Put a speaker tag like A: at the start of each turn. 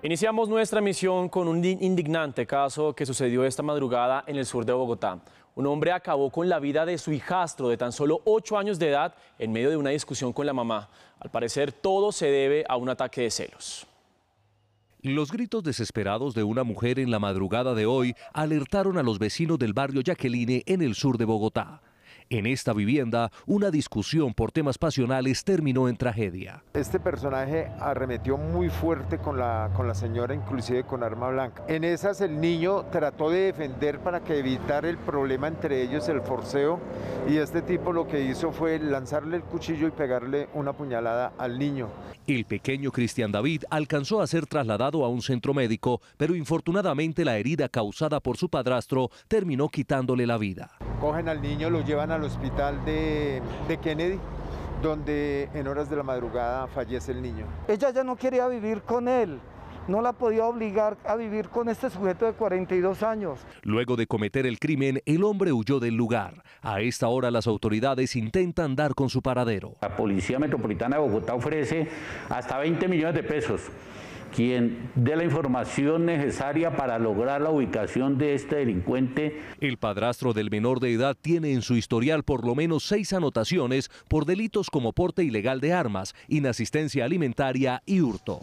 A: Iniciamos nuestra misión con un indignante caso que sucedió esta madrugada en el sur de Bogotá. Un hombre acabó con la vida de su hijastro de tan solo 8 años de edad en medio de una discusión con la mamá. Al parecer todo se debe a un ataque de celos.
B: Los gritos desesperados de una mujer en la madrugada de hoy alertaron a los vecinos del barrio Jacqueline en el sur de Bogotá. En esta vivienda, una discusión por temas pasionales terminó en tragedia.
C: Este personaje arremetió muy fuerte con la, con la señora, inclusive con arma blanca. En esas el niño trató de defender para que evitar el problema entre ellos, el forceo, y este tipo lo que hizo fue lanzarle el cuchillo y pegarle una puñalada al niño.
B: El pequeño Cristian David alcanzó a ser trasladado a un centro médico, pero infortunadamente la herida causada por su padrastro terminó quitándole la vida
C: cogen al niño, lo llevan al hospital de, Kennedy donde en horas de la madrugada fallece el niño.
D: Ella ya no quería vivir con él, no la podía obligar a vivir con este sujeto de 42 años.
B: Luego de cometer el crimen, el hombre huyó del lugar. A esta hora las autoridades intentan dar con su paradero. La Policía Metropolitana de Bogotá ofrece hasta 20 millones de pesos quien dé la información necesaria para lograr la ubicación de este delincuente. El padrastro del menor de edad tiene en su historial por lo menos seis anotaciones por delitos como porte ilegal de armas, inasistencia alimentaria y hurto.